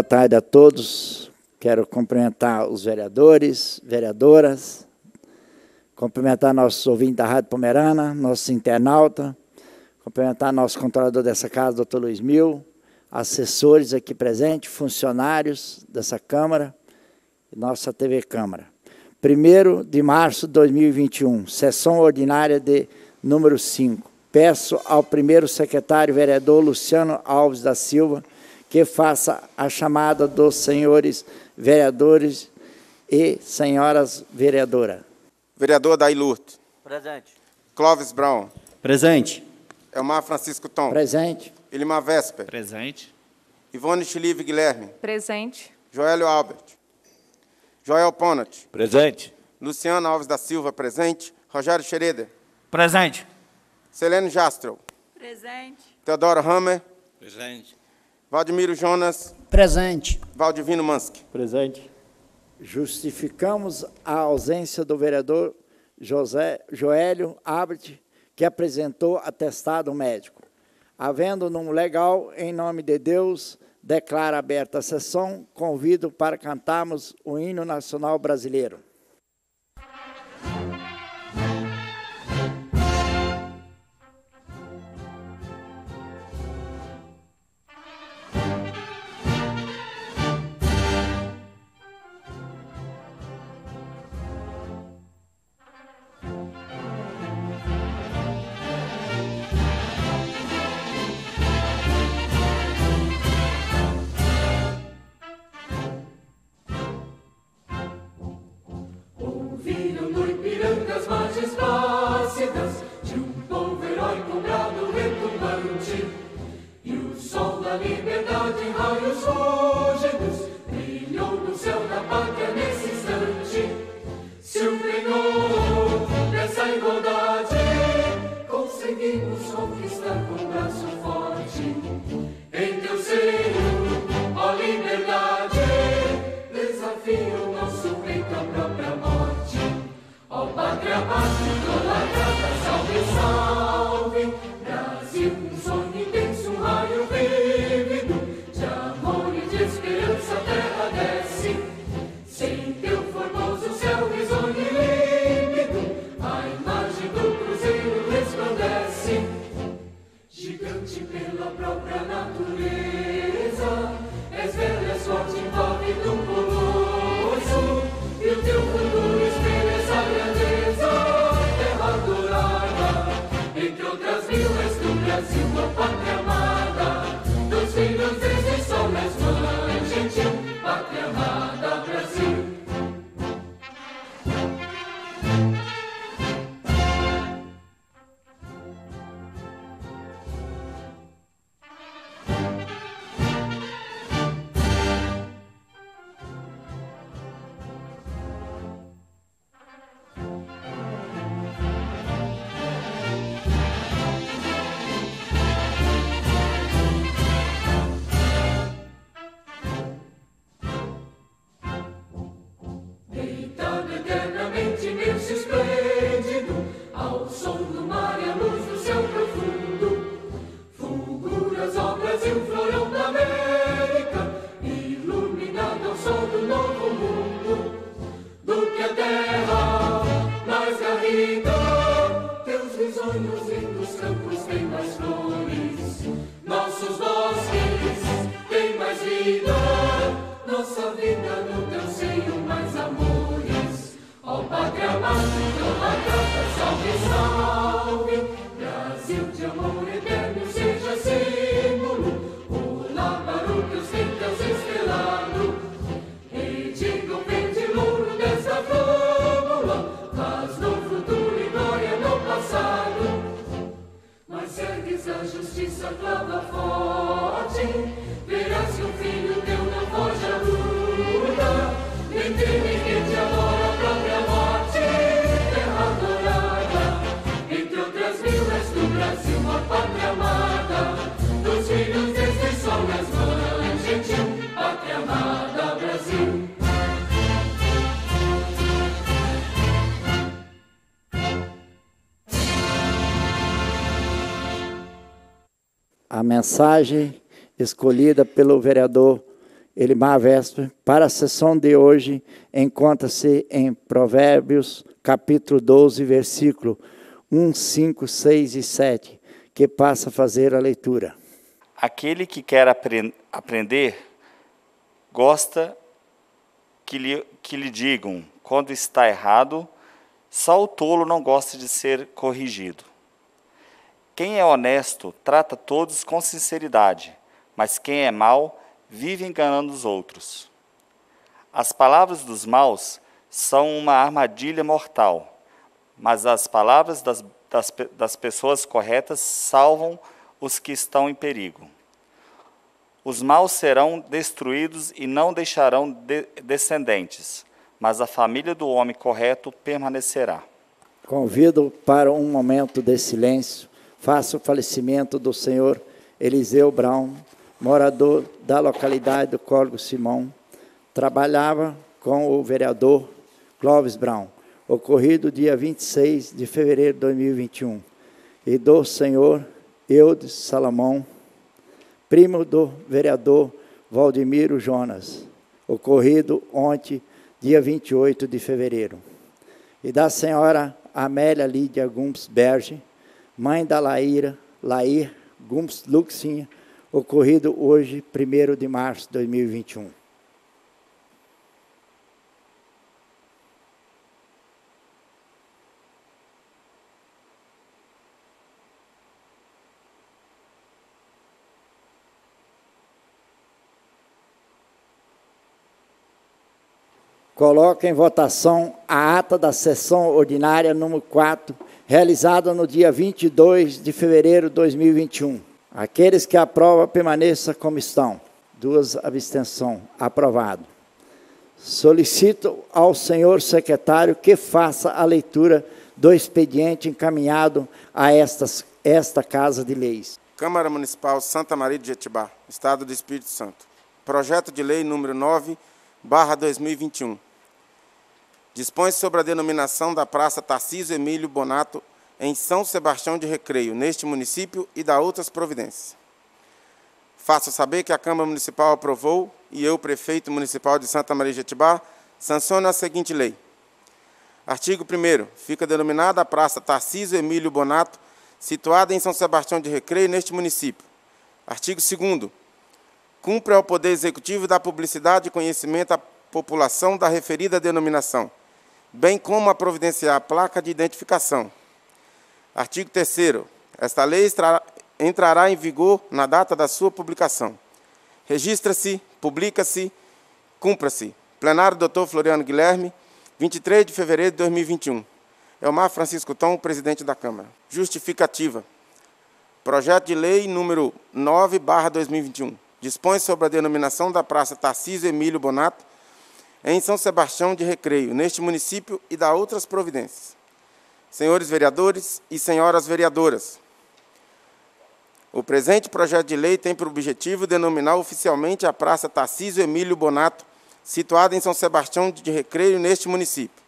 Boa tarde a todos. Quero cumprimentar os vereadores, vereadoras, cumprimentar nossos ouvintes da Rádio Pomerana, nossos internautas, cumprimentar nosso controlador dessa casa, doutor Luiz Mil, assessores aqui presentes, funcionários dessa Câmara e nossa TV Câmara. 1 de março de 2021, sessão ordinária de número 5. Peço ao primeiro secretário vereador Luciano Alves da Silva que faça a chamada dos senhores vereadores e senhoras vereadora. Vereador Daí Lurto. Presente. Clóvis Brown. Presente. Elmar Francisco Tom. Presente. Ilimar Vesper. Presente. Ivone Chilive Guilherme. Presente. Joelho Albert. Joel Ponat. Presente. Luciano Alves da Silva, presente. Rogério Xereda. Presente. Selene Jastrow. Presente. Teodoro Hammer. Presente. Valdemiro Jonas. Presente. Valdivino Mansky. Presente. Justificamos a ausência do vereador José Joélio Abert, que apresentou atestado médico. Havendo num legal, em nome de Deus, declaro aberta a sessão, convido para cantarmos o hino nacional brasileiro. Brasil não podemos. a mensagem escolhida pelo vereador Elimar Vesper para a sessão de hoje encontra-se em Provérbios, capítulo 12, versículo 1, 5, 6 e 7, que passa a fazer a leitura. Aquele que quer apre aprender gosta que lhe, que lhe digam quando está errado, só o tolo não gosta de ser corrigido. Quem é honesto trata todos com sinceridade, mas quem é mau vive enganando os outros. As palavras dos maus são uma armadilha mortal, mas as palavras das, das, das pessoas corretas salvam os que estão em perigo. Os maus serão destruídos e não deixarão de, descendentes, mas a família do homem correto permanecerá. Convido para um momento de silêncio faça o falecimento do senhor Eliseu Brown, morador da localidade do Córrego Simão, trabalhava com o vereador Clóvis Brown, ocorrido dia 26 de fevereiro de 2021, e do senhor Eudes Salomão, primo do vereador Valdemiro Jonas, ocorrido ontem, dia 28 de fevereiro, e da senhora Amélia Lídia Gumps Berge, mãe da Laíra, Lair Gums Luxinha, ocorrido hoje, 1 de março de 2021. Coloca em votação a ata da sessão ordinária número 4 realizada no dia 22 de fevereiro de 2021. Aqueles que aprovam, permaneçam como estão. Duas abstenção. Aprovado. Solicito ao senhor secretário que faça a leitura do expediente encaminhado a estas, esta Casa de Leis. Câmara Municipal Santa Maria de Jetibá, Estado do Espírito Santo. Projeto de Lei número 9, barra 2021 dispõe sobre a denominação da Praça Tarcísio Emílio Bonato, em São Sebastião de Recreio, neste município, e da outras providências. Faço saber que a Câmara Municipal aprovou e eu, prefeito municipal de Santa Maria de Jetibá, sanciono a seguinte lei. Artigo 1 Fica denominada a Praça Tarcísio Emílio Bonato, situada em São Sebastião de Recreio, neste município. Artigo 2 Cumpre ao Poder Executivo da Publicidade e Conhecimento à população da referida denominação bem como a providenciar a placa de identificação. Artigo 3 Esta lei entrará em vigor na data da sua publicação. Registra-se, publica-se, cumpra-se. Plenário Dr. Floriano Guilherme, 23 de fevereiro de 2021. Elmar Francisco Tom, presidente da Câmara. Justificativa. Projeto de Lei número 9/2021 dispõe sobre a denominação da Praça Tarcísio Emílio Bonato em São Sebastião de Recreio, neste município e da outras providências. Senhores vereadores e senhoras vereadoras, o presente projeto de lei tem por objetivo denominar oficialmente a Praça Tarcísio Emílio Bonato, situada em São Sebastião de Recreio, neste município.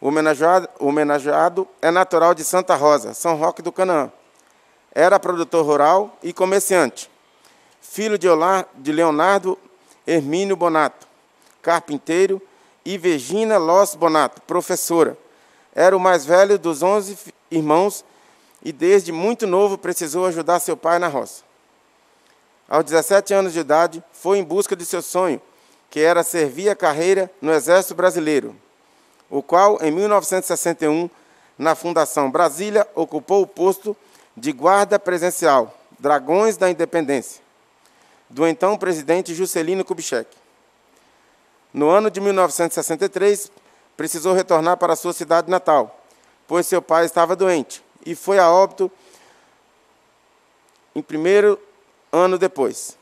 O homenageado, o homenageado é natural de Santa Rosa, São Roque do Canaã. Era produtor rural e comerciante, filho de Leonardo Hermínio Bonato carpinteiro, e Virginia Loss Bonato, professora. Era o mais velho dos 11 irmãos e desde muito novo precisou ajudar seu pai na roça. Aos 17 anos de idade, foi em busca de seu sonho, que era servir a carreira no Exército Brasileiro, o qual, em 1961, na Fundação Brasília, ocupou o posto de guarda presencial, Dragões da Independência, do então presidente Juscelino Kubitschek. No ano de 1963, precisou retornar para sua cidade natal, pois seu pai estava doente e foi a óbito em primeiro ano depois.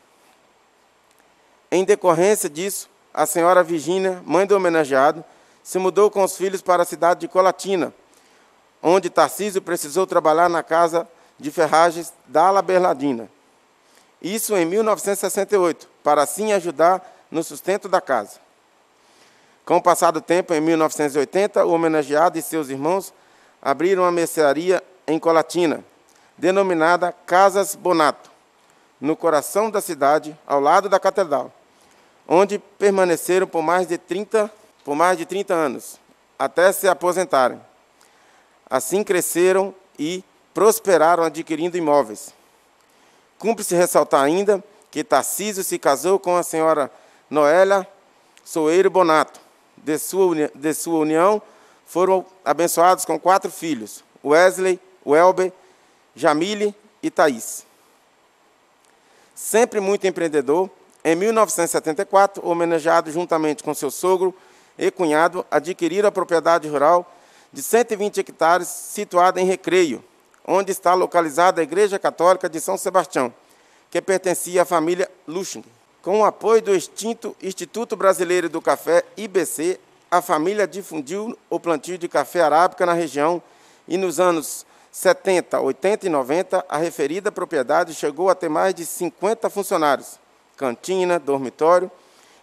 Em decorrência disso, a senhora Virginia, mãe do homenageado, se mudou com os filhos para a cidade de Colatina, onde Tarcísio precisou trabalhar na casa de ferragens da Ala Berladina. Isso em 1968, para assim ajudar no sustento da casa. Com o passar do tempo, em 1980, o homenageado e seus irmãos abriram uma mercearia em Colatina, denominada Casas Bonato, no coração da cidade, ao lado da catedral, onde permaneceram por mais de 30, por mais de 30 anos, até se aposentarem. Assim cresceram e prosperaram adquirindo imóveis. Cumpre-se ressaltar ainda que Tarcísio se casou com a senhora Noélia Soeiro Bonato, de sua, de sua união, foram abençoados com quatro filhos: Wesley, Welber, Jamile e Thaís. Sempre muito empreendedor, em 1974, homenageado juntamente com seu sogro e cunhado, adquiriram a propriedade rural de 120 hectares situada em Recreio, onde está localizada a Igreja Católica de São Sebastião, que pertencia à família Luching. Com o apoio do extinto Instituto Brasileiro do Café, IBC, a família difundiu o plantio de café arábica na região e nos anos 70, 80 e 90, a referida propriedade chegou a ter mais de 50 funcionários, cantina, dormitório,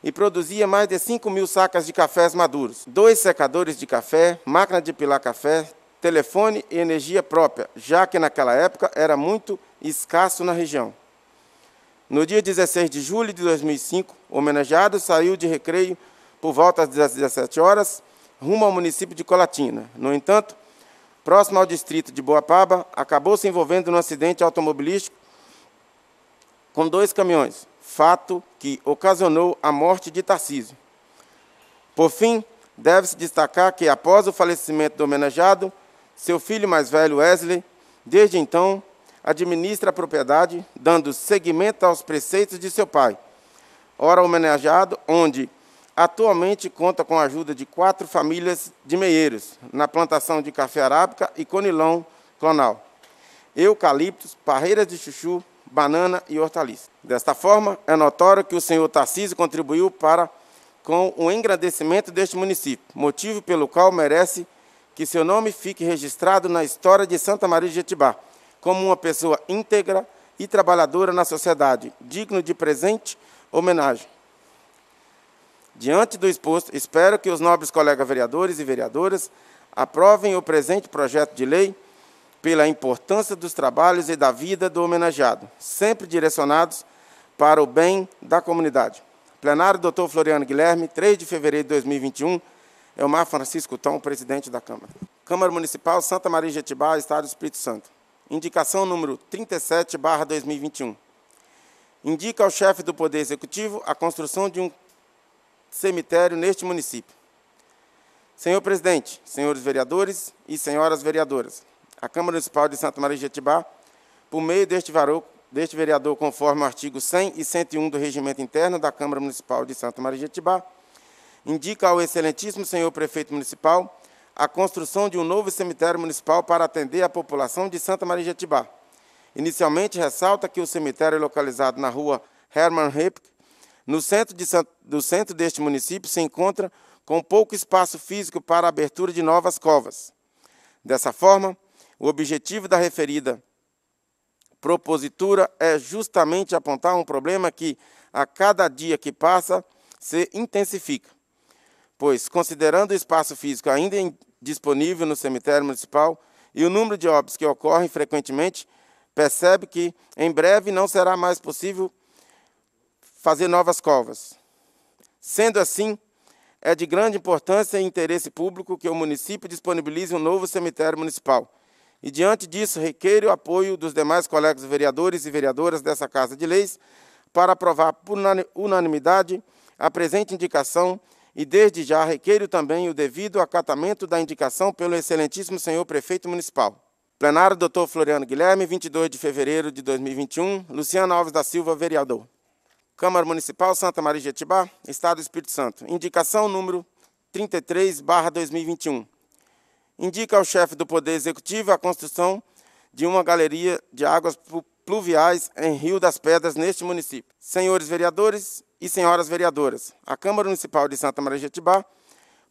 e produzia mais de 5 mil sacas de cafés maduros, dois secadores de café, máquina de pilar café, telefone e energia própria, já que naquela época era muito escasso na região. No dia 16 de julho de 2005, o homenageado saiu de recreio por volta das 17 horas, rumo ao município de Colatina. No entanto, próximo ao distrito de Boapaba, acabou se envolvendo num acidente automobilístico com dois caminhões, fato que ocasionou a morte de Tarcísio. Por fim, deve-se destacar que, após o falecimento do homenageado, seu filho mais velho, Wesley, desde então, administra a propriedade, dando seguimento aos preceitos de seu pai. Ora homenageado, onde atualmente conta com a ajuda de quatro famílias de meieiros, na plantação de café arábica e conilão clonal, eucaliptos, parreiras de chuchu, banana e hortaliça. Desta forma, é notório que o senhor Tarcísio contribuiu para com o engrandecimento deste município, motivo pelo qual merece que seu nome fique registrado na história de Santa Maria de Jetibá como uma pessoa íntegra e trabalhadora na sociedade, digno de presente homenagem. Diante do exposto, espero que os nobres colegas vereadores e vereadoras aprovem o presente projeto de lei pela importância dos trabalhos e da vida do homenageado, sempre direcionados para o bem da comunidade. Plenário Dr. Floriano Guilherme, 3 de fevereiro de 2021, Elmar Francisco Tom, presidente da Câmara. Câmara Municipal Santa Maria de Jetibá, Estado do Espírito Santo indicação número 37/2021. Indica ao chefe do Poder Executivo a construção de um cemitério neste município. Senhor presidente, senhores vereadores e senhoras vereadoras, a Câmara Municipal de Santa Maria de Jetibá, por meio deste, deste vereador, conforme o artigo 100 e 101 do Regimento Interno da Câmara Municipal de Santa Maria de Jetibá, indica ao excelentíssimo senhor prefeito municipal a construção de um novo cemitério municipal para atender a população de Santa Maria de Jetibá. Inicialmente, ressalta que o cemitério é localizado na rua Hermann Hepp, no centro, de, do centro deste município, se encontra com pouco espaço físico para a abertura de novas covas. Dessa forma, o objetivo da referida propositura é justamente apontar um problema que, a cada dia que passa, se intensifica. Pois, considerando o espaço físico ainda disponível no cemitério municipal e o número de óbitos que ocorrem frequentemente, percebe que em breve não será mais possível fazer novas covas. Sendo assim, é de grande importância e interesse público que o município disponibilize um novo cemitério municipal. E, diante disso, requer o apoio dos demais colegas vereadores e vereadoras dessa Casa de Leis para aprovar por unanimidade a presente indicação e desde já requeiro também o devido acatamento da indicação pelo excelentíssimo senhor prefeito municipal. Plenário Dr. Floriano Guilherme, 22 de fevereiro de 2021, Luciano Alves da Silva, vereador. Câmara Municipal Santa Maria de Jetibá, Estado do Espírito Santo. Indicação número 33/2021. Indica ao chefe do Poder Executivo a construção de uma galeria de águas pluviais em Rio das Pedras neste município. Senhores vereadores, e senhoras vereadoras, a Câmara Municipal de Santa Maria Jetibá,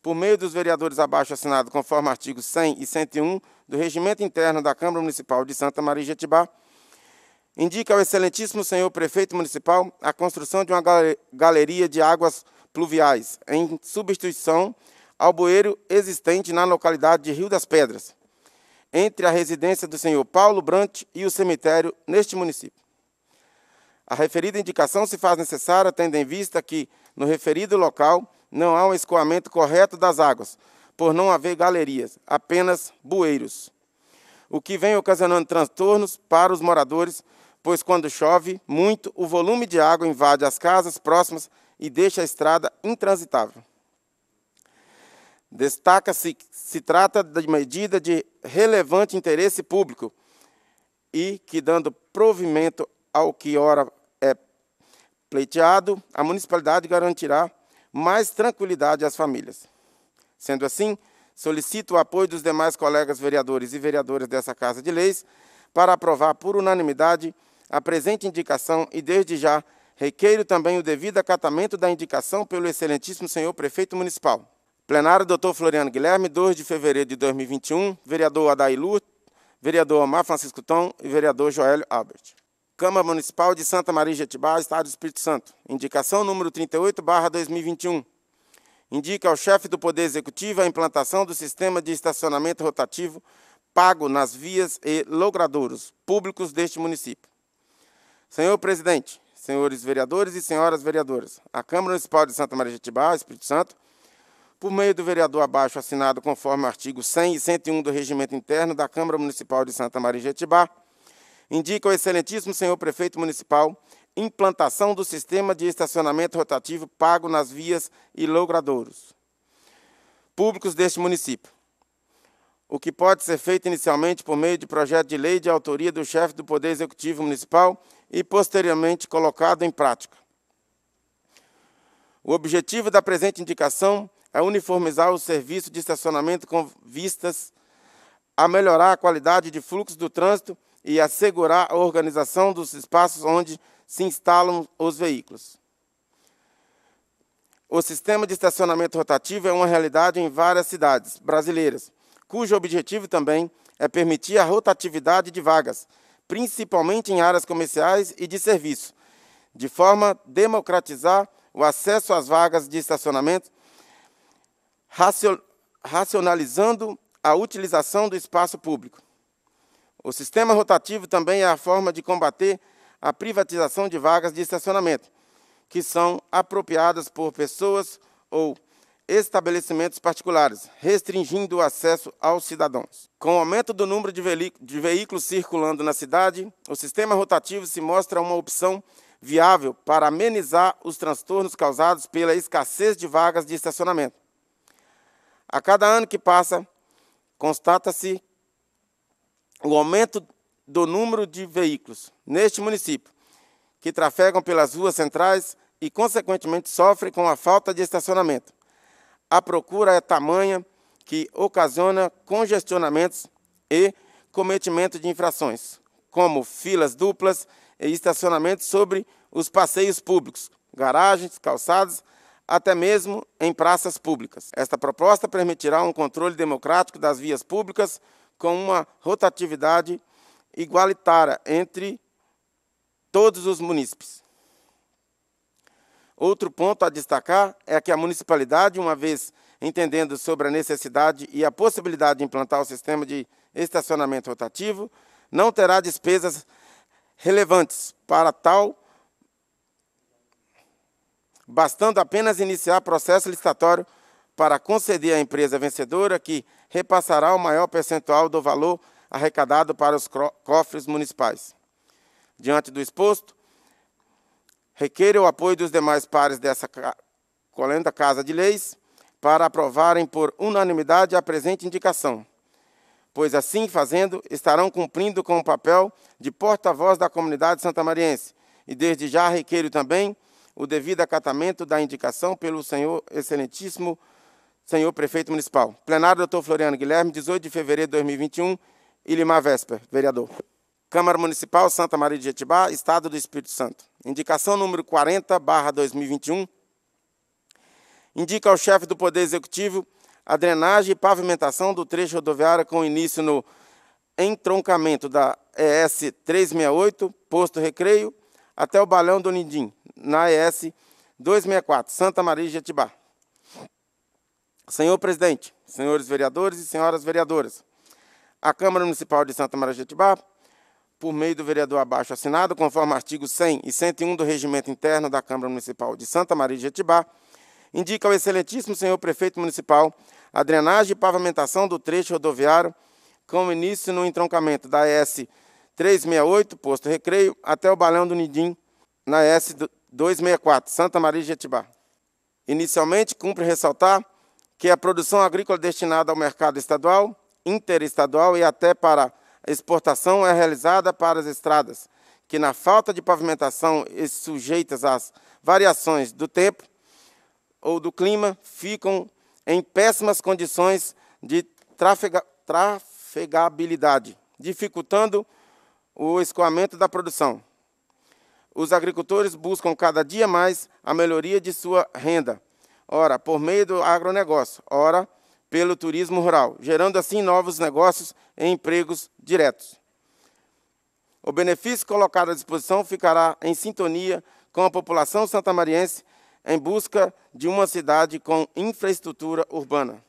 por meio dos vereadores abaixo assinados conforme artigos 100 e 101 do Regimento Interno da Câmara Municipal de Santa Maria Jetibá, indica ao excelentíssimo senhor prefeito municipal a construção de uma galeria de águas pluviais em substituição ao bueiro existente na localidade de Rio das Pedras, entre a residência do senhor Paulo Brant e o cemitério neste município. A referida indicação se faz necessária tendo em vista que, no referido local, não há um escoamento correto das águas, por não haver galerias, apenas bueiros. O que vem ocasionando transtornos para os moradores, pois quando chove muito, o volume de água invade as casas próximas e deixa a estrada intransitável. Destaca-se que se trata de medida de relevante interesse público e que, dando provimento ao que ora pleiteado, a municipalidade garantirá mais tranquilidade às famílias. Sendo assim, solicito o apoio dos demais colegas vereadores e vereadoras dessa Casa de Leis para aprovar por unanimidade a presente indicação e, desde já, requeiro também o devido acatamento da indicação pelo excelentíssimo senhor prefeito municipal. Plenário Dr. Floriano Guilherme, 2 de fevereiro de 2021, vereador Adair vereador Omar Francisco Tom e vereador Joelho Albert. Câmara Municipal de Santa Maria de Jetibá, Estado do Espírito Santo. Indicação número 38, barra 2021. Indica ao chefe do Poder Executivo a implantação do sistema de estacionamento rotativo pago nas vias e logradouros públicos deste município. Senhor Presidente, senhores vereadores e senhoras vereadoras, a Câmara Municipal de Santa Maria de Jetibá, Espírito Santo, por meio do vereador abaixo assinado conforme o artigo 100 e 101 do Regimento Interno da Câmara Municipal de Santa Maria de Jetibá, indica ao excelentíssimo senhor prefeito municipal implantação do sistema de estacionamento rotativo pago nas vias e logradouros públicos deste município, o que pode ser feito inicialmente por meio de projeto de lei de autoria do chefe do Poder Executivo Municipal e posteriormente colocado em prática. O objetivo da presente indicação é uniformizar o serviço de estacionamento com vistas a melhorar a qualidade de fluxo do trânsito e assegurar a organização dos espaços onde se instalam os veículos. O sistema de estacionamento rotativo é uma realidade em várias cidades brasileiras, cujo objetivo também é permitir a rotatividade de vagas, principalmente em áreas comerciais e de serviço, de forma a democratizar o acesso às vagas de estacionamento, racionalizando a utilização do espaço público. O sistema rotativo também é a forma de combater a privatização de vagas de estacionamento, que são apropriadas por pessoas ou estabelecimentos particulares, restringindo o acesso aos cidadãos. Com o aumento do número de, de, veículos circulando na cidade, o sistema rotativo se mostra uma opção viável para amenizar os transtornos causados pela escassez de vagas de estacionamento. A cada ano que passa, constata-se o aumento do número de veículos neste município que trafegam pelas ruas centrais e, consequentemente, sofrem com a falta de estacionamento. A procura é tamanha que ocasiona congestionamentos e cometimento de infrações, como filas duplas e estacionamentos sobre os passeios públicos, garagens, calçadas, até mesmo em praças públicas. Esta proposta permitirá um controle democrático das vias públicas com uma rotatividade igualitária entre todos os munícipes. Outro ponto a destacar é que a municipalidade, uma vez entendendo sobre a necessidade e a possibilidade de implantar o sistema de estacionamento rotativo, não terá despesas relevantes para tal, bastando apenas iniciar processo licitatório para conceder à empresa vencedora que repassará o maior percentual do valor arrecadado para os cofres municipais. Diante do exposto, requer o apoio dos demais pares dessa colenda Casa de Leis para aprovarem por unanimidade a presente indicação, pois assim fazendo estarão cumprindo com o papel de porta-voz da comunidade santamariense e desde já requeiro também o devido acatamento da indicação pelo senhor excelentíssimo senhor prefeito municipal. Plenário, doutor Floriano Guilherme, 18 de fevereiro de 2021, Ilimar Vesper, vereador. Câmara Municipal Santa Maria de Jetibá, Estado do Espírito Santo. Indicação número 40, barra 2021. Indica ao chefe do Poder Executivo a drenagem e pavimentação do trecho rodoviário com início no entroncamento da ES 368, Posto Recreio, até o Balão do Nindim, na ES 264, Santa Maria de Jetibá. Senhor presidente, senhores vereadores e senhoras vereadoras, a Câmara Municipal de Santa Maria de Jetibá, por meio do vereador abaixo assinado, conforme artigos 100 e 101 do Regimento Interno da Câmara Municipal de Santa Maria de Jetibá, indica ao excelentíssimo senhor prefeito municipal a drenagem e pavimentação do trecho rodoviário com início no entroncamento da S 368, posto Recreio, até o Balão do Nidim, na S 264, Santa Maria de Jetibá. Inicialmente, cumpre ressaltar que é a produção agrícola destinada ao mercado estadual, interestadual e até para exportação é realizada para as estradas, que na falta de pavimentação e sujeitas às variações do tempo ou do clima, ficam em péssimas condições de trafega, trafegabilidade, dificultando o escoamento da produção. Os agricultores buscam cada dia mais a melhoria de sua renda, ora por meio do agronegócio, ora pelo turismo rural, gerando assim novos negócios e empregos diretos. O benefício colocado à disposição ficará em sintonia com a população santamariense em busca de uma cidade com infraestrutura urbana,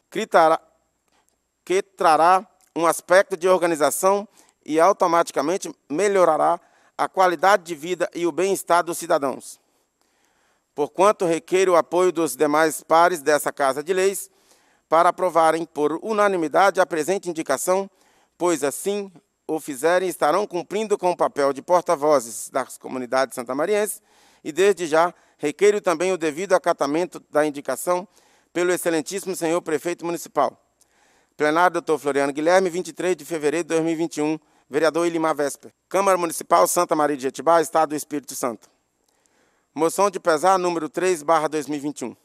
que trará um aspecto de organização e automaticamente melhorará a qualidade de vida e o bem-estar dos cidadãos porquanto requer o apoio dos demais pares dessa Casa de Leis para aprovarem por unanimidade a presente indicação, pois assim o fizerem estarão cumprindo com o papel de porta-vozes das comunidades santamarienses e desde já requeiro também o devido acatamento da indicação pelo excelentíssimo senhor prefeito municipal. Plenário doutor Floriano Guilherme, 23 de fevereiro de 2021, vereador Ilimar Vesper. Câmara Municipal Santa Maria de Jetibá, Estado do Espírito Santo. Moção de pesar número 3, barra 2021.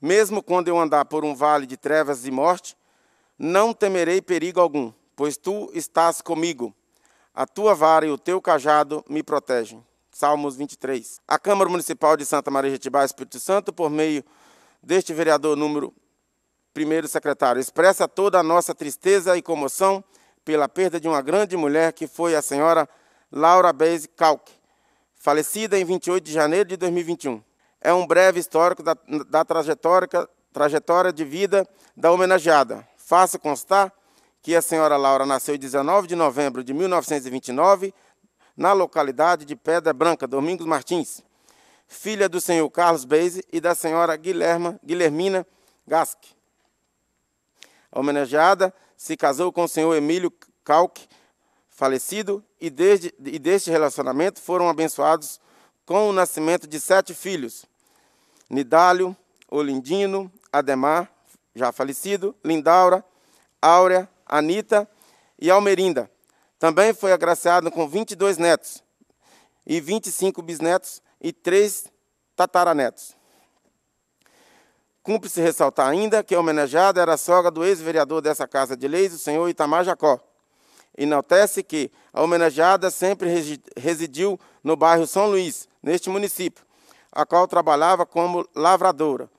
Mesmo quando eu andar por um vale de trevas e morte, não temerei perigo algum, pois tu estás comigo. A tua vara e o teu cajado me protegem. Salmos 23. A Câmara Municipal de Santa Maria de Tibá, Espírito Santo, por meio deste vereador número primeiro secretário, expressa toda a nossa tristeza e comoção pela perda de uma grande mulher que foi a senhora Laura Beise Calque, falecida em 28 de janeiro de 2021. É um breve histórico da, da trajetória, trajetória de vida da homenageada. Faço constar que a senhora Laura nasceu 19 de novembro de 1929 na localidade de Pedra Branca, Domingos Martins, filha do senhor Carlos Beise e da senhora Guilherma, Guilhermina Gasque. A homenageada se casou com o senhor Emílio Calque, falecido, e, desde, e deste relacionamento foram abençoados com o nascimento de sete filhos: Nidálio, Olindino, Ademar, já falecido, Lindaura, Áurea, Anita e Almerinda. Também foi agraciado com 22 netos e 25 bisnetos e três tataranetos. Cumpre-se ressaltar ainda que a homenageada era a sogra do ex-vereador dessa Casa de Leis, o senhor Itamar Jacó. Enaltece que a homenageada sempre residiu no bairro São Luís, neste município, a qual trabalhava como lavradora.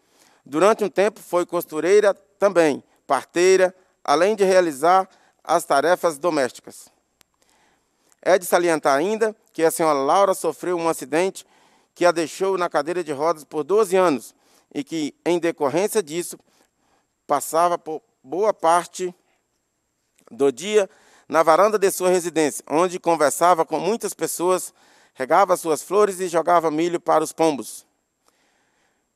Durante um tempo foi costureira também, parteira, além de realizar as tarefas domésticas. É de salientar ainda que a senhora Laura sofreu um acidente que a deixou na cadeira de rodas por 12 anos e que, em decorrência disso, passava por boa parte do dia na varanda de sua residência, onde conversava com muitas pessoas, regava suas flores e jogava milho para os pombos.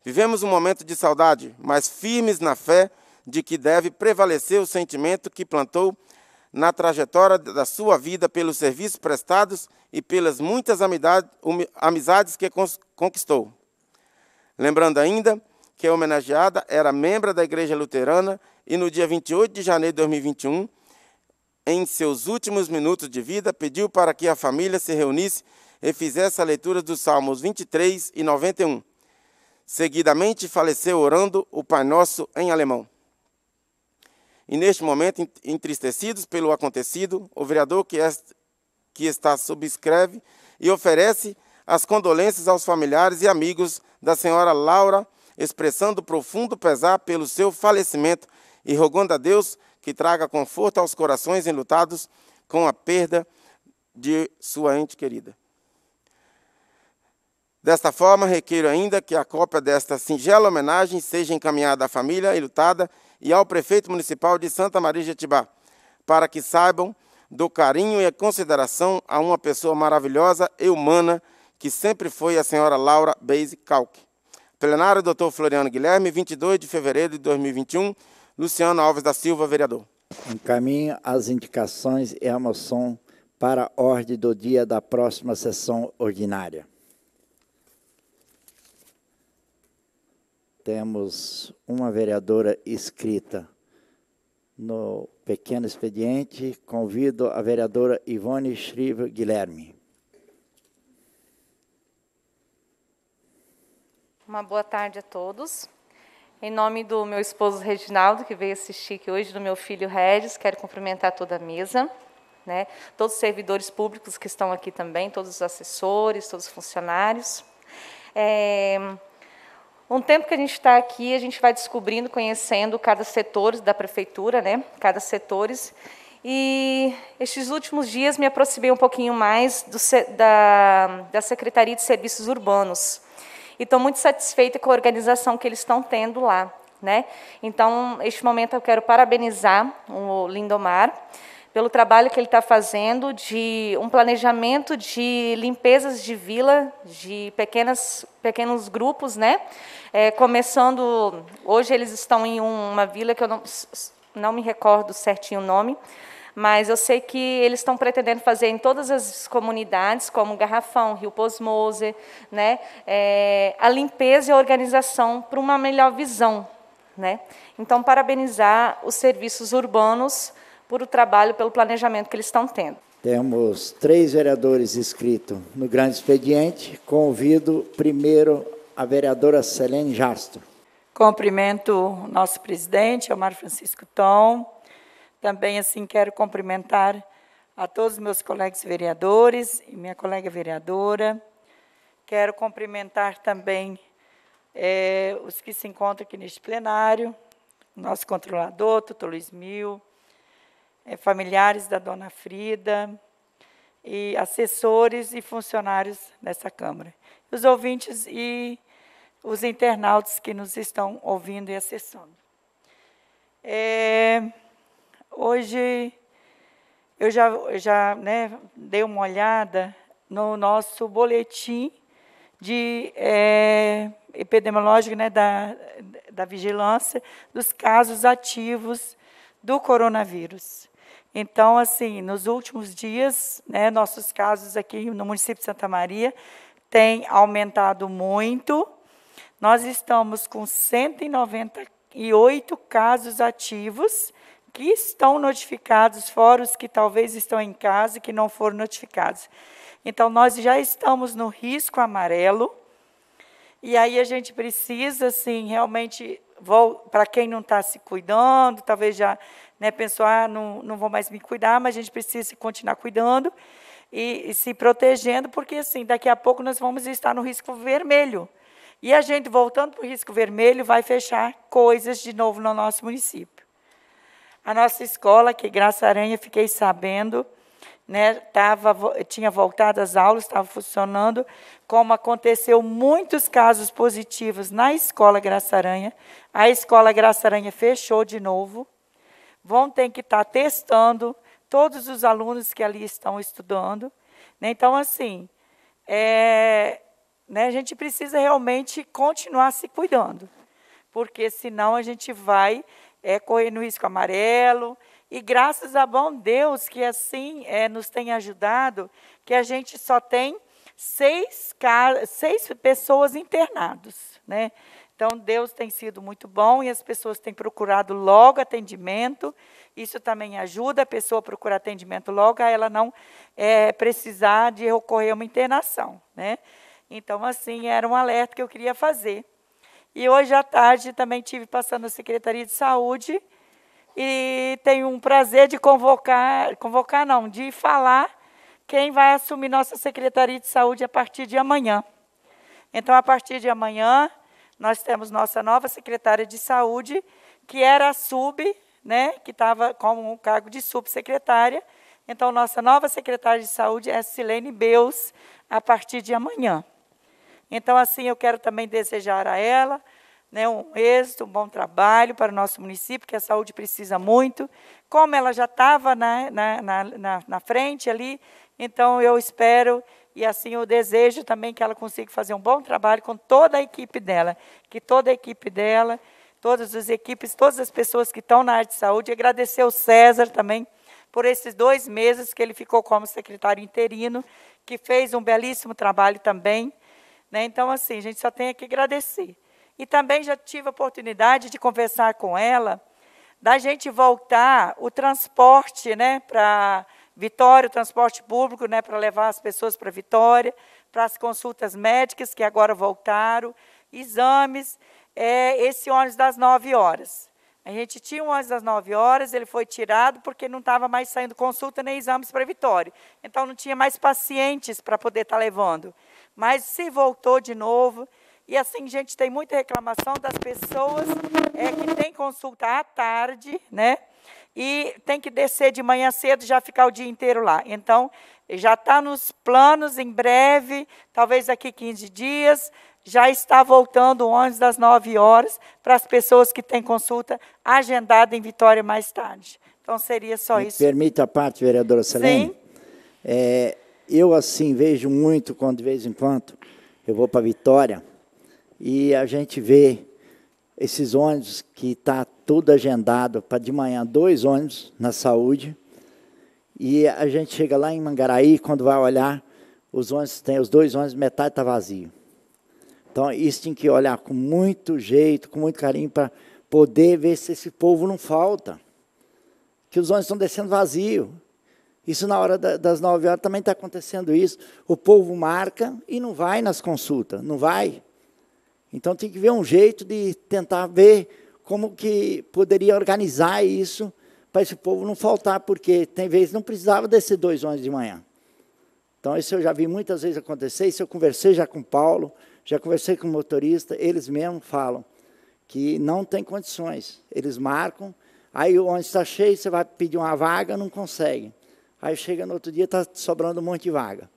Vivemos um momento de saudade, mas firmes na fé de que deve prevalecer o sentimento que plantou na trajetória da sua vida pelos serviços prestados e pelas muitas amizades que conquistou. Lembrando ainda que a homenageada era membro da Igreja Luterana e no dia 28 de janeiro de 2021 em seus últimos minutos de vida, pediu para que a família se reunisse e fizesse a leitura dos Salmos 23 e 91. Seguidamente faleceu orando o Pai Nosso em alemão. E neste momento, entristecidos pelo acontecido, o vereador que, que está subscreve e oferece as condolências aos familiares e amigos da senhora Laura, expressando profundo pesar pelo seu falecimento e rogando a Deus que traga conforto aos corações enlutados com a perda de sua ente querida. Desta forma, requeiro ainda que a cópia desta singela homenagem seja encaminhada à família enlutada e ao prefeito municipal de Santa Maria de Jetibá, para que saibam do carinho e a consideração a uma pessoa maravilhosa e humana que sempre foi a senhora Laura Beise Calque. Plenário Dr. Floriano Guilherme, 22 de fevereiro de 2021. Luciano Alves da Silva, vereador. Encaminho as indicações e a moção para a ordem do dia da próxima sessão ordinária. Temos uma vereadora escrita no pequeno expediente. Convido a vereadora Ivone Shriver Guilherme. Uma boa tarde a todos. Em nome do meu esposo Reginaldo, que veio assistir aqui hoje, do meu filho Regis, quero cumprimentar toda a mesa, né? todos os servidores públicos que estão aqui também, todos os assessores, todos os funcionários. É, um tempo que a gente está aqui, a gente vai descobrindo, conhecendo cada setor da prefeitura, né? cada setores, e estes últimos dias me aproximei um pouquinho mais do, da, da Secretaria de Serviços Urbanos, e estou muito satisfeita com a organização que eles estão tendo lá. Né? Então, neste momento, eu quero parabenizar o Lindomar pelo trabalho que ele está fazendo de um planejamento de limpezas de vila, de pequenas, pequenos grupos, né? É, começando, hoje eles estão em uma vila que eu não, não me recordo certinho o nome, mas eu sei que eles estão pretendendo fazer em todas as comunidades, como Garrafão, Rio Posmose, né, é, a limpeza e a organização para uma melhor visão. Né? Então, parabenizar os serviços urbanos por o trabalho, pelo planejamento que eles estão tendo. Temos três vereadores inscritos no grande expediente. Convido primeiro a vereadora Selene Jastro. Cumprimento nosso presidente, Omar Francisco Tom, também, assim, quero cumprimentar a todos os meus colegas vereadores e minha colega vereadora. Quero cumprimentar também é, os que se encontram aqui neste plenário, nosso controlador, Tuto Luiz Mil, é, familiares da dona Frida, e assessores e funcionários dessa Câmara, os ouvintes e os internautas que nos estão ouvindo e acessando. É, Hoje eu já, já né, dei uma olhada no nosso boletim de é, epidemiológico né, da, da vigilância dos casos ativos do coronavírus. Então, assim, nos últimos dias, né, nossos casos aqui no município de Santa Maria têm aumentado muito. Nós estamos com 198 casos ativos que estão notificados, fora os que talvez estão em casa e que não foram notificados. Então, nós já estamos no risco amarelo, e aí a gente precisa, assim, realmente, para quem não está se cuidando, talvez já né, pensou, ah, não, não vou mais me cuidar, mas a gente precisa continuar cuidando e, e se protegendo, porque, assim, daqui a pouco nós vamos estar no risco vermelho. E a gente, voltando para o risco vermelho, vai fechar coisas de novo no nosso município. A nossa escola, que Graça Aranha, fiquei sabendo, né, tava, tinha voltado às aulas, estava funcionando, como aconteceu muitos casos positivos na escola Graça Aranha, a escola Graça Aranha fechou de novo, vão ter que estar tá testando todos os alunos que ali estão estudando. Né, então, assim, é, né, a gente precisa realmente continuar se cuidando, porque senão a gente vai é, risco amarelo. E graças a bom Deus que assim é, nos tem ajudado, que a gente só tem seis, seis pessoas internadas. Né? Então, Deus tem sido muito bom e as pessoas têm procurado logo atendimento. Isso também ajuda a pessoa a procurar atendimento logo, a ela não é, precisar de ocorrer uma internação. Né? Então, assim, era um alerta que eu queria fazer. E hoje à tarde também tive passando na Secretaria de Saúde e tenho um prazer de convocar, convocar não, de falar quem vai assumir nossa Secretaria de Saúde a partir de amanhã. Então, a partir de amanhã, nós temos nossa nova secretária de Saúde, que era a sub, né, que estava com o cargo de subsecretária. Então, nossa nova secretária de Saúde é Silene Beus, a partir de amanhã. Então, assim, eu quero também desejar a ela né, um êxito, um bom trabalho para o nosso município, que a saúde precisa muito. Como ela já estava né, na, na, na, na frente ali, então eu espero e assim eu desejo também que ela consiga fazer um bom trabalho com toda a equipe dela, que toda a equipe dela, todas as equipes, todas as pessoas que estão na área de saúde, e agradecer ao César também por esses dois meses que ele ficou como secretário interino, que fez um belíssimo trabalho também, né? Então, assim, a gente só tem que agradecer. E também já tive a oportunidade de conversar com ela, da gente voltar o transporte né, para Vitória, o transporte público, né, para levar as pessoas para Vitória, para as consultas médicas, que agora voltaram, exames, é, esse ônibus das 9 horas. A gente tinha um ônibus das 9 horas, ele foi tirado porque não estava mais saindo consulta nem exames para Vitória. Então, não tinha mais pacientes para poder estar tá levando mas se voltou de novo. E assim, gente, tem muita reclamação das pessoas é, que tem consulta à tarde, né? E tem que descer de manhã cedo já ficar o dia inteiro lá. Então, já está nos planos em breve, talvez daqui 15 dias, já está voltando antes das 9 horas para as pessoas que têm consulta agendada em Vitória mais tarde. Então, seria só Me isso. Permita a parte, vereadora Salim? Sim. É, eu assim vejo muito quando de vez em quando eu vou para Vitória e a gente vê esses ônibus que está tudo agendado para de manhã dois ônibus na saúde e a gente chega lá em Mangaraí quando vai olhar os ônibus tem os dois ônibus metade está vazio então isso tem que olhar com muito jeito com muito carinho para poder ver se esse povo não falta que os ônibus estão descendo vazio isso na hora das nove horas também está acontecendo isso. O povo marca e não vai nas consultas, não vai. Então tem que ver um jeito de tentar ver como que poderia organizar isso para esse povo não faltar, porque tem vezes não precisava desses dois ônibus de manhã. Então isso eu já vi muitas vezes acontecer, isso eu conversei já com Paulo, já conversei com o motorista, eles mesmos falam que não tem condições. Eles marcam, aí o está cheio, você vai pedir uma vaga, não consegue. Aí chega no outro dia, está sobrando um monte de vaga.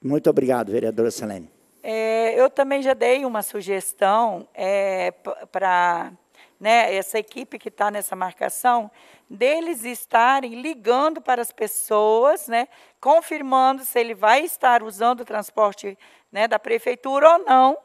Muito obrigado, vereadora Selene. É, eu também já dei uma sugestão é, para né, essa equipe que está nessa marcação, deles estarem ligando para as pessoas, né, confirmando se ele vai estar usando o transporte né, da prefeitura ou não,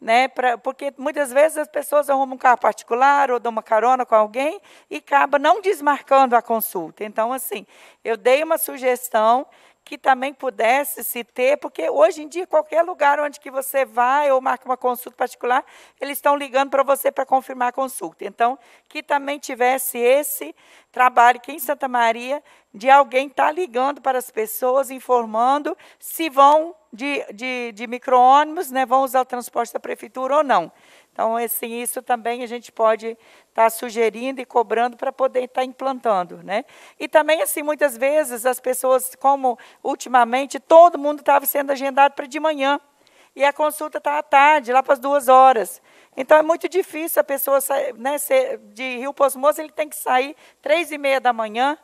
né, pra, porque muitas vezes as pessoas arrumam um carro particular ou dão uma carona com alguém e acaba não desmarcando a consulta. Então, assim, eu dei uma sugestão que também pudesse se ter, porque hoje em dia, qualquer lugar onde que você vai ou marca uma consulta particular, eles estão ligando para você para confirmar a consulta. Então, que também tivesse esse trabalho aqui em Santa Maria, de alguém estar tá ligando para as pessoas, informando se vão de, de, de micro-ônibus, né, vão usar o transporte da prefeitura ou não. Então, assim, isso também a gente pode estar tá sugerindo e cobrando para poder estar tá implantando. Né? E também, assim, muitas vezes as pessoas, como ultimamente, todo mundo estava sendo agendado para de manhã, e a consulta está à tarde, lá para as duas horas. Então é muito difícil a pessoa sair, né, de Rio Posmoso, ele tem que sair três e meia da manhã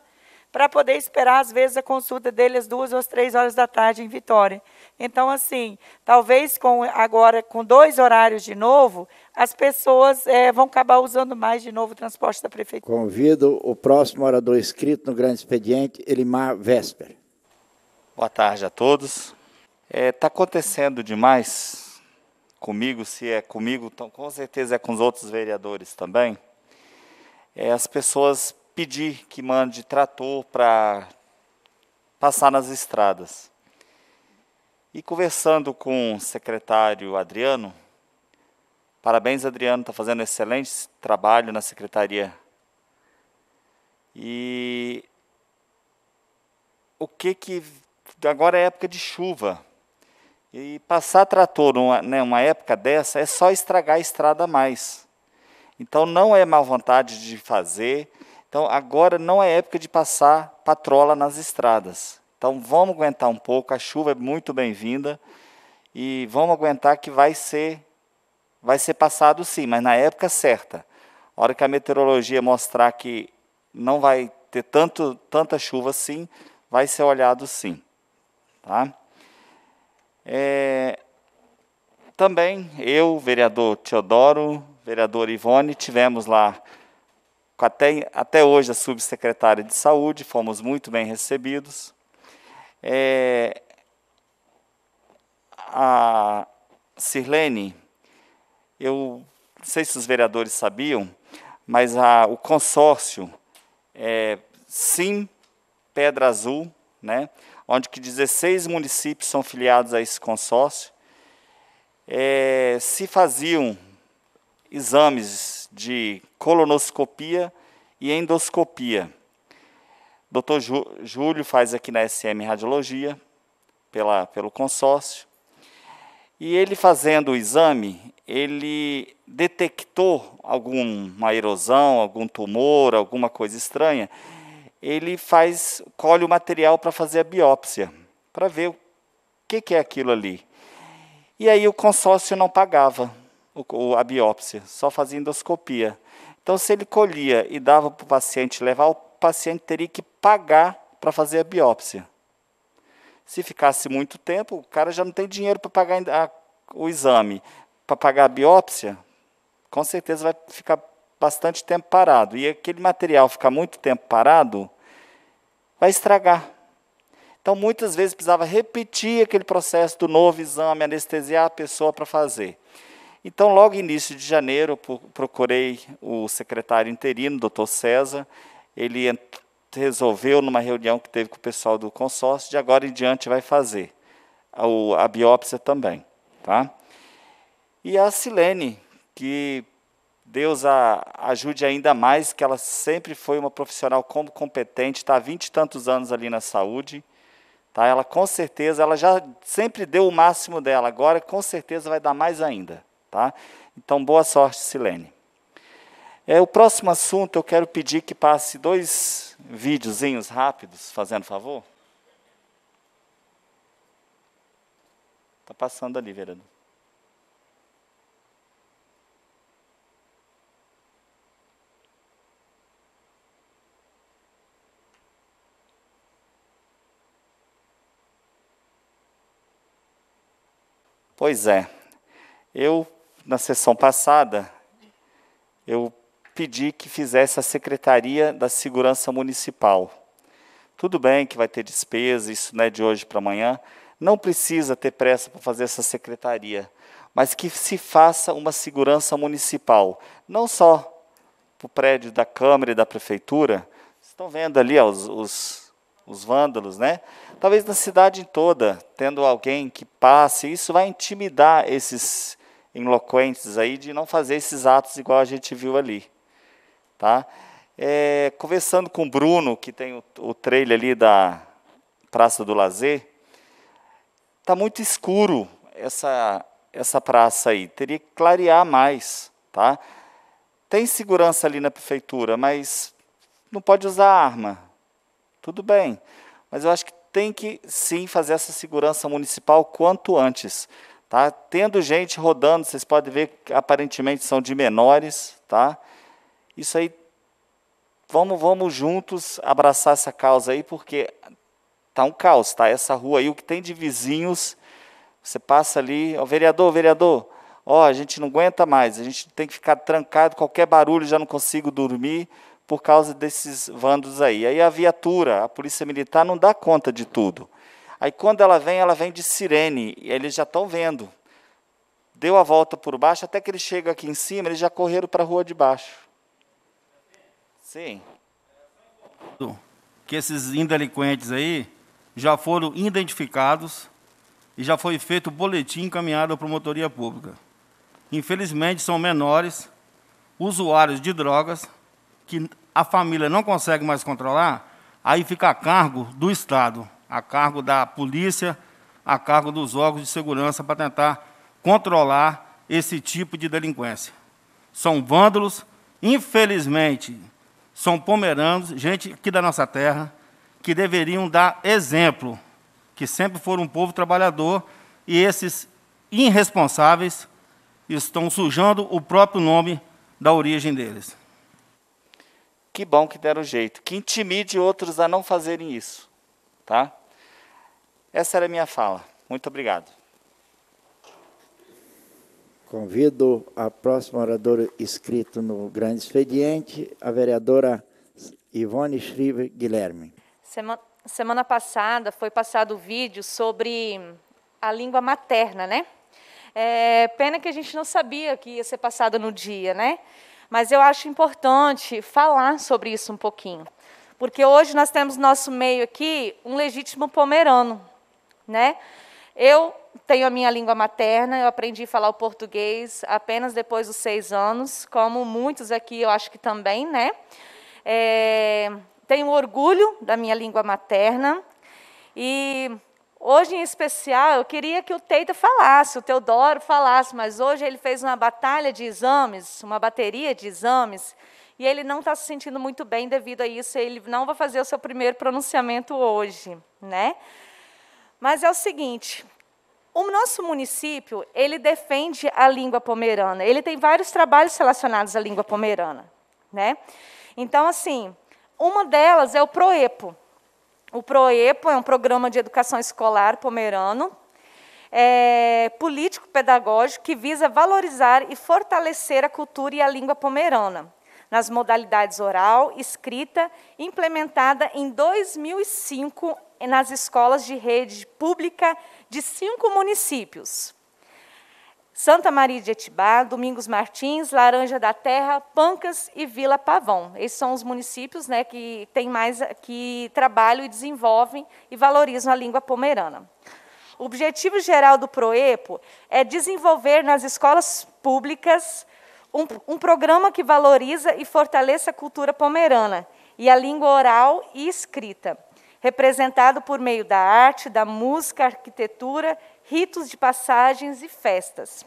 para poder esperar, às vezes, a consulta dele às duas ou às três horas da tarde em Vitória. Então, assim, talvez com agora com dois horários de novo, as pessoas é, vão acabar usando mais de novo o transporte da prefeitura. Convido o próximo orador inscrito no grande expediente, Elimar Vesper. Boa tarde a todos. Está é, tá acontecendo demais comigo, se é comigo, então, com certeza é com os outros vereadores também. É, as pessoas pedir que mande trator para passar nas estradas. E conversando com o secretário Adriano, parabéns Adriano, está fazendo um excelente trabalho na secretaria. E o que que agora é época de chuva e passar trator numa né, uma época dessa é só estragar a estrada mais. Então não é má vontade de fazer. Então agora não é época de passar patrola nas estradas. Então vamos aguentar um pouco, a chuva é muito bem-vinda e vamos aguentar que vai ser vai ser passado sim, mas na época certa. A hora que a meteorologia mostrar que não vai ter tanto, tanta chuva sim, vai ser olhado sim. Tá? É, também eu, vereador Teodoro, vereador Ivone, tivemos lá até, até hoje a subsecretária de saúde, fomos muito bem recebidos. É, a Sirlene, eu não sei se os vereadores sabiam, mas a, o consórcio é, Sim Pedra Azul, né, onde que 16 municípios são filiados a esse consórcio, é, se faziam exames de colonoscopia e endoscopia. Dr. Júlio faz aqui na SM Radiologia, pela, pelo consórcio. E ele fazendo o exame, ele detectou alguma erosão, algum tumor, alguma coisa estranha. Ele faz, colhe o material para fazer a biópsia, para ver o que, que é aquilo ali. E aí o consórcio não pagava a biópsia, só fazia endoscopia. Então, se ele colhia e dava para o paciente levar ao paciente teria que pagar para fazer a biópsia. Se ficasse muito tempo, o cara já não tem dinheiro para pagar a, o exame. Para pagar a biópsia, com certeza vai ficar bastante tempo parado. E aquele material ficar muito tempo parado, vai estragar. Então, muitas vezes precisava repetir aquele processo do novo exame, anestesiar a pessoa para fazer. Então, logo início de janeiro, procurei o secretário interino, doutor César, ele resolveu numa reunião que teve com o pessoal do consórcio, de agora em diante vai fazer a, a biópsia também, tá? E a Silene, que Deus a ajude ainda mais, que ela sempre foi uma profissional como competente, está há vinte e tantos anos ali na saúde, tá? Ela com certeza, ela já sempre deu o máximo dela, agora com certeza vai dar mais ainda, tá? Então boa sorte, Silene. É, o próximo assunto eu quero pedir que passe dois videozinhos rápidos, fazendo favor. Está passando ali, vereador. Pois é. Eu, na sessão passada, eu pedir que fizesse a Secretaria da Segurança Municipal. Tudo bem que vai ter despesa, isso não é de hoje para amanhã, não precisa ter pressa para fazer essa secretaria, mas que se faça uma segurança municipal, não só para o prédio da Câmara e da Prefeitura, vocês estão vendo ali ó, os, os, os vândalos, né? Talvez na cidade toda, tendo alguém que passe, isso vai intimidar esses, inloquentes aí de não fazer esses atos igual a gente viu ali. Tá? É, conversando com o Bruno, que tem o, o trailer ali da Praça do Lazer, está muito escuro essa, essa praça aí, teria que clarear mais. Tá? Tem segurança ali na prefeitura, mas não pode usar arma. Tudo bem, mas eu acho que tem que sim fazer essa segurança municipal quanto antes. Tá? Tendo gente rodando, vocês podem ver que aparentemente são de menores, tá? Isso aí, vamos, vamos juntos abraçar essa causa aí, porque tá um caos, tá? Essa rua aí, o que tem de vizinhos, você passa ali, ó, vereador, vereador, ó, a gente não aguenta mais, a gente tem que ficar trancado, qualquer barulho já não consigo dormir por causa desses vândalos aí. Aí a viatura, a polícia militar não dá conta de tudo. Aí quando ela vem, ela vem de sirene, e eles já estão vendo. Deu a volta por baixo, até que ele chega aqui em cima, eles já correram para a rua de baixo que esses indelinquentes aí já foram identificados e já foi feito boletim encaminhado à promotoria pública. Infelizmente, são menores, usuários de drogas, que a família não consegue mais controlar, aí fica a cargo do Estado, a cargo da polícia, a cargo dos órgãos de segurança para tentar controlar esse tipo de delinquência. São vândalos, infelizmente, são pomeranos, gente aqui da nossa terra, que deveriam dar exemplo, que sempre foram um povo trabalhador, e esses irresponsáveis estão sujando o próprio nome da origem deles. Que bom que deram jeito, que intimide outros a não fazerem isso, tá? Essa era a minha fala. Muito obrigado. Convido a próxima oradora inscrita no grande expediente, a vereadora Ivone Schriver Guilherme. Semana, semana passada foi passado o vídeo sobre a língua materna, né? É, pena que a gente não sabia que ia ser passado no dia, né? Mas eu acho importante falar sobre isso um pouquinho. Porque hoje nós temos no nosso meio aqui um legítimo pomerano, né? Eu tenho a minha língua materna, eu aprendi a falar o português apenas depois dos seis anos, como muitos aqui eu acho que também, né? É, tenho orgulho da minha língua materna e hoje em especial eu queria que o Teito falasse, o Teodoro falasse, mas hoje ele fez uma batalha de exames, uma bateria de exames, e ele não está se sentindo muito bem devido a isso, ele não vai fazer o seu primeiro pronunciamento hoje, né? Mas é o seguinte, o nosso município, ele defende a língua pomerana. Ele tem vários trabalhos relacionados à língua pomerana, né? Então, assim, uma delas é o Proepo. O Proepo é um programa de educação escolar pomerano, é, político-pedagógico, que visa valorizar e fortalecer a cultura e a língua pomerana, nas modalidades oral, escrita, implementada em 2005 nas escolas de rede pública de cinco municípios. Santa Maria de Etibá, Domingos Martins, Laranja da Terra, Pancas e Vila Pavão. Esses são os municípios né, que têm mais que trabalham e desenvolvem e valorizam a língua pomerana. O objetivo geral do Proepo é desenvolver nas escolas públicas um, um programa que valoriza e fortaleça a cultura pomerana e a língua oral e escrita representado por meio da arte, da música, arquitetura, ritos de passagens e festas.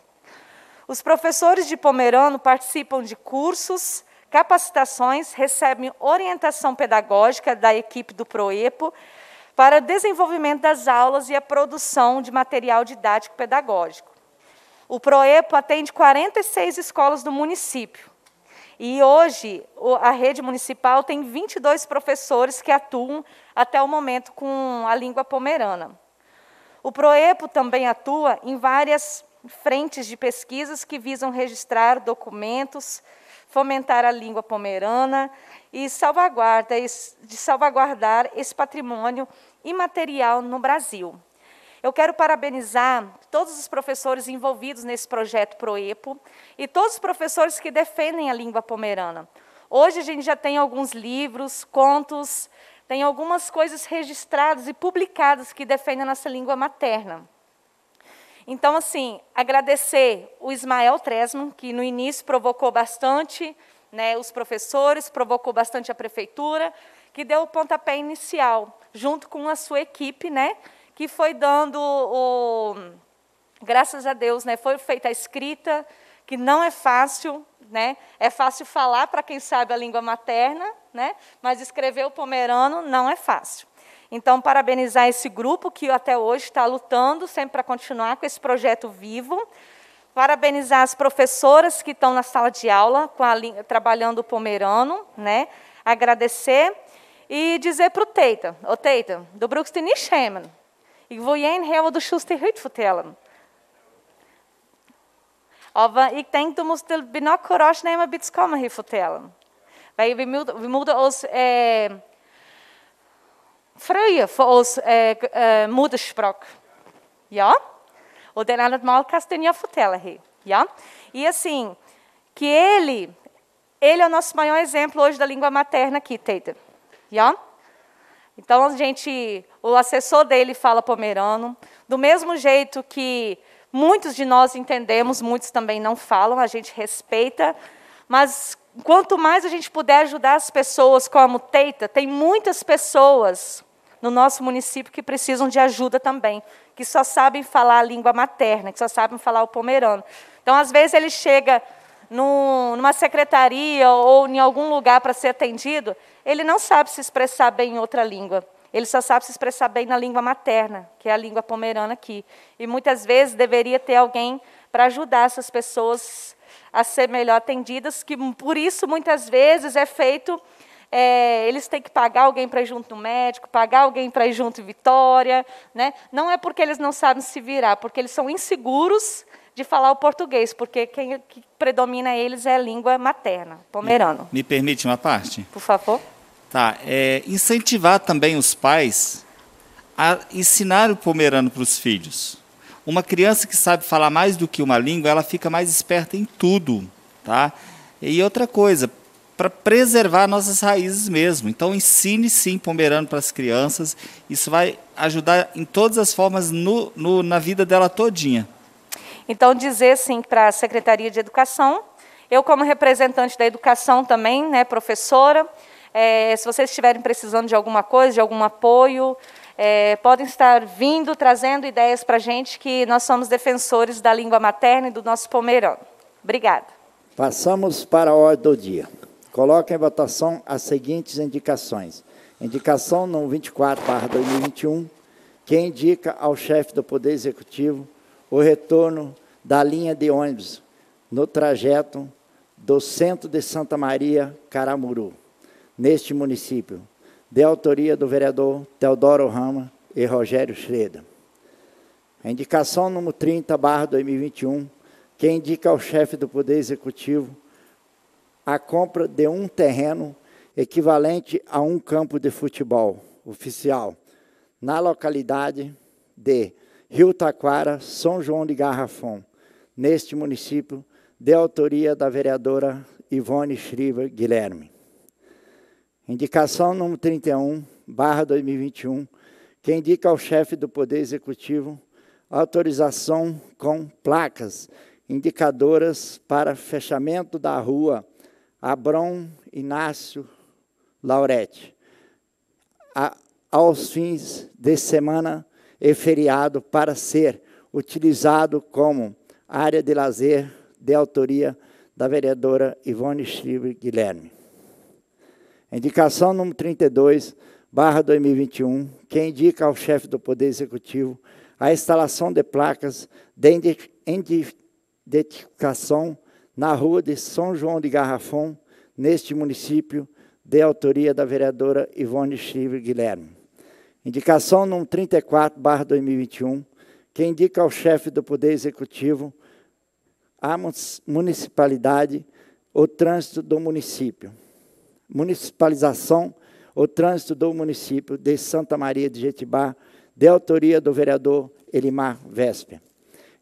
Os professores de Pomerano participam de cursos, capacitações, recebem orientação pedagógica da equipe do Proepo para desenvolvimento das aulas e a produção de material didático pedagógico. O Proepo atende 46 escolas do município. E hoje a rede municipal tem 22 professores que atuam até o momento com a língua pomerana. O Proepo também atua em várias frentes de pesquisas que visam registrar documentos, fomentar a língua pomerana e salvaguarda, de salvaguardar esse patrimônio imaterial no Brasil. Eu quero parabenizar todos os professores envolvidos nesse projeto Proepo e todos os professores que defendem a língua pomerana. Hoje a gente já tem alguns livros, contos, tem algumas coisas registradas e publicadas que defendem a nossa língua materna. Então, assim, agradecer o Ismael Tresman, que no início provocou bastante né, os professores, provocou bastante a prefeitura, que deu o pontapé inicial, junto com a sua equipe, né, que foi dando o. Graças a Deus, né, foi feita a escrita, que não é fácil, né, é fácil falar para quem sabe a língua materna, né? Mas escrever o pomerano não é fácil. Então, parabenizar esse grupo que até hoje está lutando sempre para continuar com esse projeto vivo. Parabenizar as professoras que estão na sala de aula, a, trabalhando o pomerano, né? Agradecer e dizer para o Teita, o Teita, do Brooks tem Nishemen, e vou jen heel do Schuster Hütvertellen. Aber ik denk, du musst binok courage nemen, bits komen hier vertellen. Wij, we, moeten ons eh, freuen für uns eh, äh, Muttersprache. Ja? Und dann einmal kannst du ja erzählen. Ja? E assim, que ele, ele é o nosso maior exemplo hoje da língua materna aqui, Teita. Yeah? Então, a gente, o assessor dele fala pomerano, do mesmo jeito que muitos de nós entendemos, muitos também não falam, a gente respeita, mas quanto mais a gente puder ajudar as pessoas com a muteita, tem muitas pessoas no nosso município que precisam de ajuda também, que só sabem falar a língua materna, que só sabem falar o pomerano. Então, às vezes, ele chega numa secretaria ou em algum lugar para ser atendido, ele não sabe se expressar bem em outra língua. Ele só sabe se expressar bem na língua materna, que é a língua pomerana aqui. E muitas vezes deveria ter alguém para ajudar essas pessoas a ser melhor atendidas, que por isso muitas vezes é feito é, eles têm que pagar alguém para ir junto no médico, pagar alguém para ir junto em Vitória. Né? Não é porque eles não sabem se virar, porque eles são inseguros de falar o português, porque quem que predomina eles é a língua materna, pomerano. Me, me permite uma parte? Por favor. Tá. É, incentivar também os pais a ensinar o pomerano para os filhos. Uma criança que sabe falar mais do que uma língua, ela fica mais esperta em tudo, tá? E outra coisa, para preservar nossas raízes mesmo. Então ensine sim Pomerano para as crianças. Isso vai ajudar em todas as formas no, no, na vida dela todinha. Então dizer sim para a Secretaria de Educação. Eu como representante da educação também, né, professora. É, se vocês estiverem precisando de alguma coisa, de algum apoio, é, podem estar vindo, trazendo ideias para a gente, que nós somos defensores da língua materna e do nosso pomerano. Obrigada. Passamos para a ordem do dia. Coloca em votação as seguintes indicações. Indicação no 24 2021, que indica ao chefe do Poder Executivo o retorno da linha de ônibus no trajeto do centro de Santa Maria, Caramuru, neste município, de autoria do vereador Teodoro Rama e Rogério Schreda. A indicação número 30, barra 2021, que indica ao é chefe do Poder Executivo a compra de um terreno equivalente a um campo de futebol oficial na localidade de Rio Taquara, São João de Garrafão, neste município, de autoria da vereadora Ivone Shriver Guilherme. Indicação número 31, barra 2021, que indica ao é chefe do Poder Executivo autorização com placas indicadoras para fechamento da rua Abrão Inácio Laurete, a, aos fins de semana e feriado para ser utilizado como área de lazer de autoria da vereadora Ivone Schriber Guilherme. Indicação número 32, barra 2021, que indica ao chefe do Poder Executivo a instalação de placas de identificação na rua de São João de Garrafão, neste município, de autoria da vereadora Ivone Chivre Guilherme. Indicação número 34, barra 2021, que indica ao chefe do Poder Executivo a municipalidade o trânsito do município municipalização o trânsito do município de Santa Maria de Jetibá, de autoria do vereador Elimar Vesper.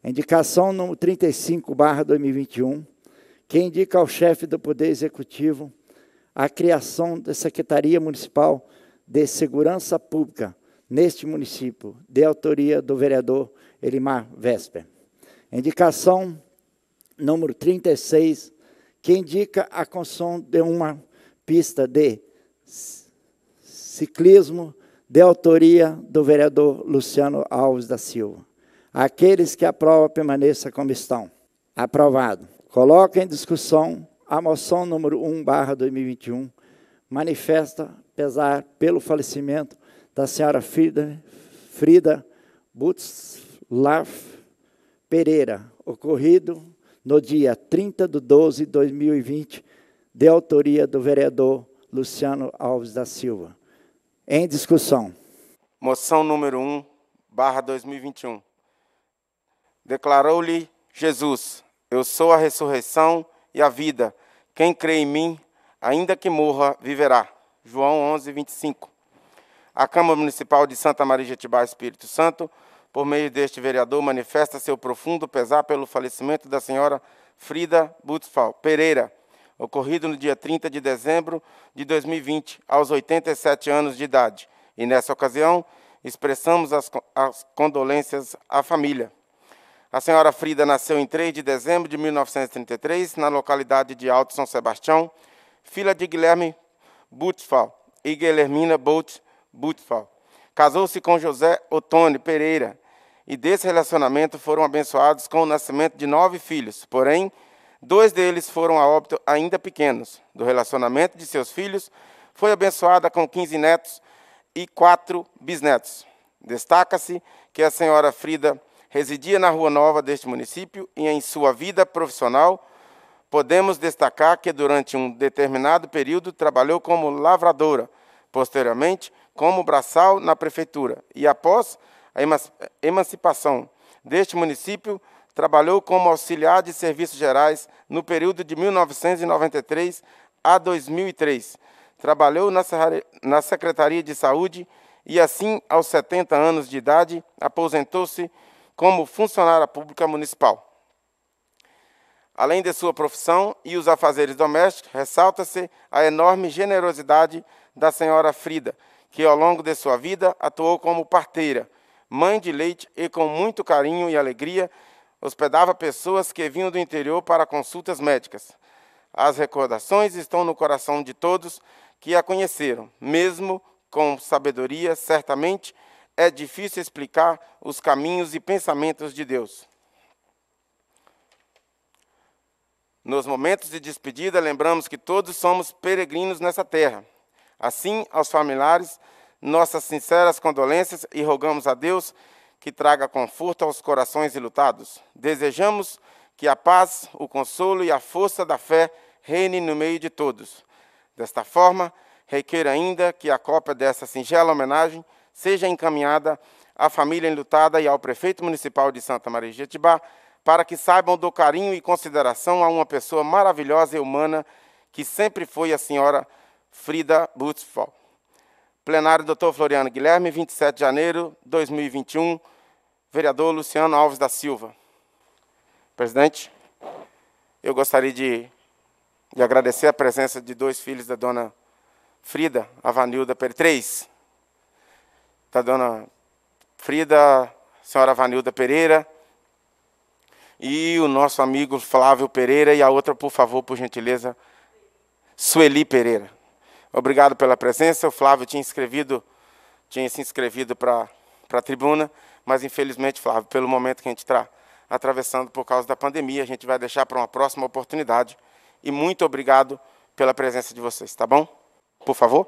Indicação número 35, 2021, que indica ao chefe do Poder Executivo a criação da Secretaria Municipal de Segurança Pública neste município, de autoria do vereador Elimar Vesper. Indicação número 36, que indica a construção de uma pista de ciclismo de autoria do vereador Luciano Alves da Silva. Aqueles que aprovam permaneça como estão. Aprovado. Coloca em discussão a moção número 1 barra 2021 manifesta pesar pelo falecimento da senhora Frida, Frida Butzlaff Pereira, ocorrido no dia 30 de 12 de 2020 de autoria do vereador Luciano Alves da Silva. Em discussão. Moção número 1, barra 2021. Declarou-lhe Jesus, eu sou a ressurreição e a vida. Quem crê em mim, ainda que morra, viverá. João 11, 25. A Câmara Municipal de Santa Maria de Itibá, Espírito Santo, por meio deste vereador, manifesta seu profundo pesar pelo falecimento da senhora Frida Butzfal Pereira, ocorrido no dia 30 de dezembro de 2020, aos 87 anos de idade, e nessa ocasião expressamos as, as condolências à família. A senhora Frida nasceu em 3 de dezembro de 1933, na localidade de Alto São Sebastião, filha de Guilherme Butfal e Guilhermina Bolt Butfal. Casou-se com José Otone Pereira, e desse relacionamento foram abençoados com o nascimento de nove filhos. Porém, Dois deles foram a óbito ainda pequenos. Do relacionamento de seus filhos, foi abençoada com 15 netos e quatro bisnetos. Destaca-se que a senhora Frida residia na Rua Nova deste município e em sua vida profissional podemos destacar que durante um determinado período trabalhou como lavradora, posteriormente como braçal na prefeitura e após a emancipação deste município Trabalhou como auxiliar de serviços gerais no período de 1993 a 2003. Trabalhou na Secretaria de Saúde e, assim, aos 70 anos de idade, aposentou-se como funcionária pública municipal. Além de sua profissão e os afazeres domésticos, ressalta-se a enorme generosidade da senhora Frida, que ao longo de sua vida atuou como parteira, mãe de leite e com muito carinho e alegria Hospedava pessoas que vinham do interior para consultas médicas. As recordações estão no coração de todos que a conheceram, mesmo com sabedoria, certamente é difícil explicar os caminhos e pensamentos de Deus. Nos momentos de despedida, lembramos que todos somos peregrinos nessa terra. Assim, aos familiares, nossas sinceras condolências e rogamos a Deus que traga conforto aos corações ilutados. Desejamos que a paz, o consolo e a força da fé reine no meio de todos. Desta forma, requer ainda que a cópia dessa singela homenagem seja encaminhada à família enlutada e ao prefeito municipal de Santa Maria de Jetibá, para que saibam do carinho e consideração a uma pessoa maravilhosa e humana que sempre foi a senhora Frida Butzfall. Plenário Dr. Floriano Guilherme, 27 de janeiro de 2021. Vereador Luciano Alves da Silva. Presidente, eu gostaria de, de agradecer a presença de dois filhos da dona Frida, a Vanilda Pertrez, da dona Frida, a senhora Vanilda Pereira, e o nosso amigo Flávio Pereira, e a outra, por favor, por gentileza, Sueli Pereira. Obrigado pela presença. O Flávio tinha inscrevido, tinha se inscrevido para a tribuna, mas infelizmente, Flávio, pelo momento que a gente está atravessando por causa da pandemia, a gente vai deixar para uma próxima oportunidade. E muito obrigado pela presença de vocês, tá bom? Por favor.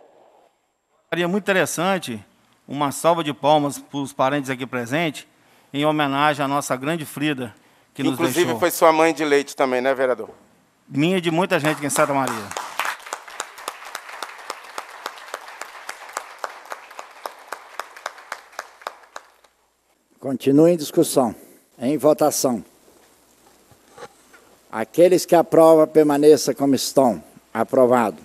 Seria muito interessante uma salva de palmas para os parentes aqui presentes, em homenagem à nossa grande Frida, que Inclusive, nos deixou. Inclusive, foi sua mãe de leite também, né, vereador? Minha e de muita gente aqui em Santa Maria. Continua em discussão, em votação. Aqueles que aprovam, permaneça como estão. Aprovado.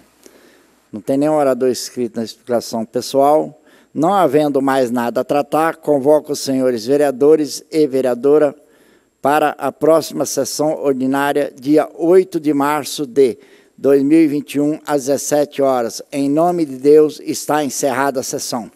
Não tem nenhum orador escrito na explicação pessoal. Não havendo mais nada a tratar, convoco os senhores vereadores e vereadora para a próxima sessão ordinária, dia 8 de março de 2021, às 17 horas. Em nome de Deus, está encerrada a sessão.